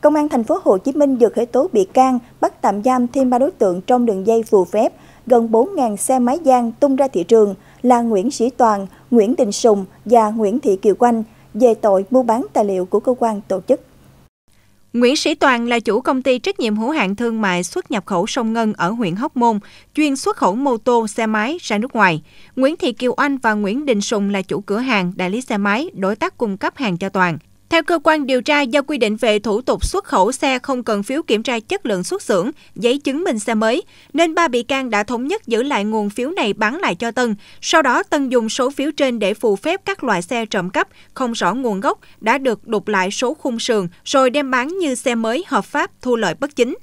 Công an thành phố Hồ Chí Minh vừa khởi tố bị can, bắt tạm giam thêm ba đối tượng trong đường dây phù phép gần 4.000 xe máy gian tung ra thị trường là Nguyễn Sĩ Toàn, Nguyễn Đình Sùng và Nguyễn Thị Kiều Quanh về tội mua bán tài liệu của cơ quan tổ chức. Nguyễn Sĩ Toàn là chủ công ty trách nhiệm hữu hạn thương mại xuất nhập khẩu sông Ngân ở huyện Hóc Môn, chuyên xuất khẩu mô tô, xe máy ra nước ngoài. Nguyễn Thị Kiều Anh và Nguyễn Đình Sùng là chủ cửa hàng, đại lý xe máy, đối tác cung cấp hàng cho Toàn. Theo cơ quan điều tra, do quy định về thủ tục xuất khẩu xe không cần phiếu kiểm tra chất lượng xuất xưởng, giấy chứng minh xe mới, nên ba bị can đã thống nhất giữ lại nguồn phiếu này bán lại cho Tân. Sau đó, Tân dùng số phiếu trên để phù phép các loại xe trộm cắp, không rõ nguồn gốc, đã được đục lại số khung sườn, rồi đem bán như xe mới hợp pháp thu lợi bất chính.